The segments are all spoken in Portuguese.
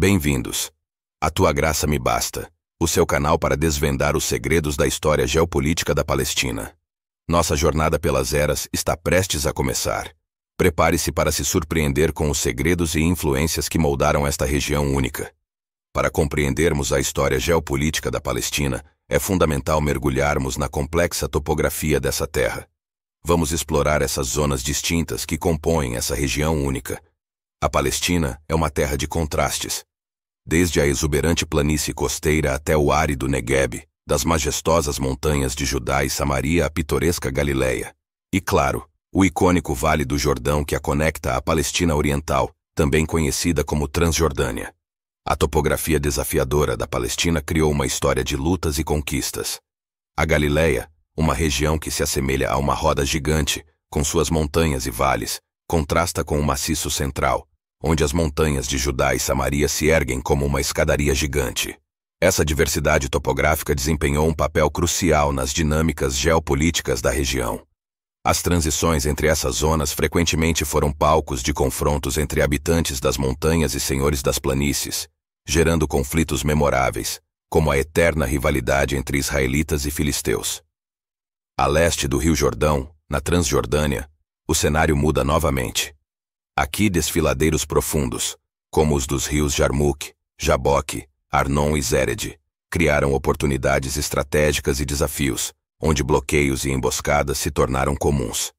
Bem-vindos. A tua graça me basta. O seu canal para desvendar os segredos da história geopolítica da Palestina. Nossa jornada pelas eras está prestes a começar. Prepare-se para se surpreender com os segredos e influências que moldaram esta região única. Para compreendermos a história geopolítica da Palestina, é fundamental mergulharmos na complexa topografia dessa terra. Vamos explorar essas zonas distintas que compõem essa região única. A Palestina é uma terra de contrastes, desde a exuberante planície costeira até o árido Negueb, das majestosas montanhas de Judá e Samaria à pitoresca Galileia. E claro, o icônico Vale do Jordão que a conecta à Palestina Oriental, também conhecida como Transjordânia. A topografia desafiadora da Palestina criou uma história de lutas e conquistas. A Galileia, uma região que se assemelha a uma roda gigante, com suas montanhas e vales, contrasta com o maciço central, onde as montanhas de Judá e Samaria se erguem como uma escadaria gigante. Essa diversidade topográfica desempenhou um papel crucial nas dinâmicas geopolíticas da região. As transições entre essas zonas frequentemente foram palcos de confrontos entre habitantes das montanhas e senhores das planícies, gerando conflitos memoráveis, como a eterna rivalidade entre israelitas e filisteus. A leste do Rio Jordão, na Transjordânia, o cenário muda novamente. Aqui desfiladeiros profundos, como os dos rios Jarmuk, Jaboque, Arnon e Zered, criaram oportunidades estratégicas e desafios, onde bloqueios e emboscadas se tornaram comuns.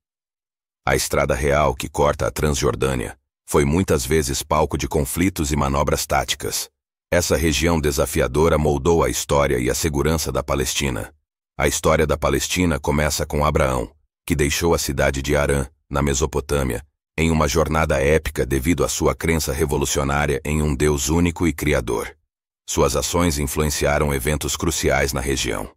A estrada real que corta a Transjordânia foi muitas vezes palco de conflitos e manobras táticas. Essa região desafiadora moldou a história e a segurança da Palestina. A história da Palestina começa com Abraão, que deixou a cidade de Arã, na Mesopotâmia, em uma jornada épica devido à sua crença revolucionária em um Deus único e criador. Suas ações influenciaram eventos cruciais na região.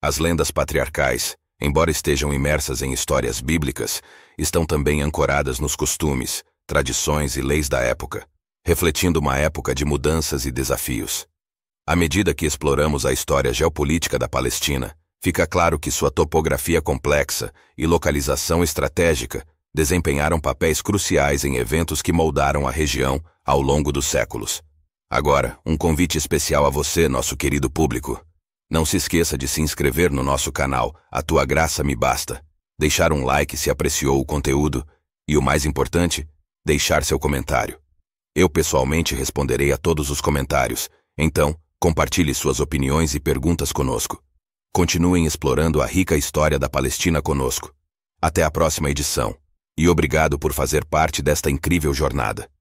As lendas patriarcais, embora estejam imersas em histórias bíblicas, estão também ancoradas nos costumes, tradições e leis da época, refletindo uma época de mudanças e desafios. À medida que exploramos a história geopolítica da Palestina, fica claro que sua topografia complexa e localização estratégica desempenharam papéis cruciais em eventos que moldaram a região ao longo dos séculos. Agora, um convite especial a você, nosso querido público. Não se esqueça de se inscrever no nosso canal A Tua Graça Me Basta, deixar um like se apreciou o conteúdo e, o mais importante, deixar seu comentário. Eu pessoalmente responderei a todos os comentários, então compartilhe suas opiniões e perguntas conosco. Continuem explorando a rica história da Palestina conosco. Até a próxima edição e obrigado por fazer parte desta incrível jornada.